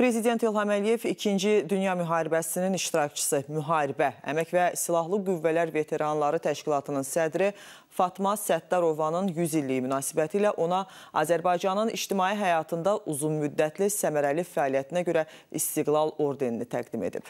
Prezident İlham Əliyev 2-ci Dünya müharibəsinin iştirakçısı Müharibə, Əmək və Silahlı Qüvvələr Veteranları Təşkilatının sədri Fatma Səttarovanın 100 illiyi münasibəti ilə ona Azərbaycanın ictimai həyatında uzunmüddətli səmərəli fəaliyyətinə görə İstiqlal ordenini təqdim edib.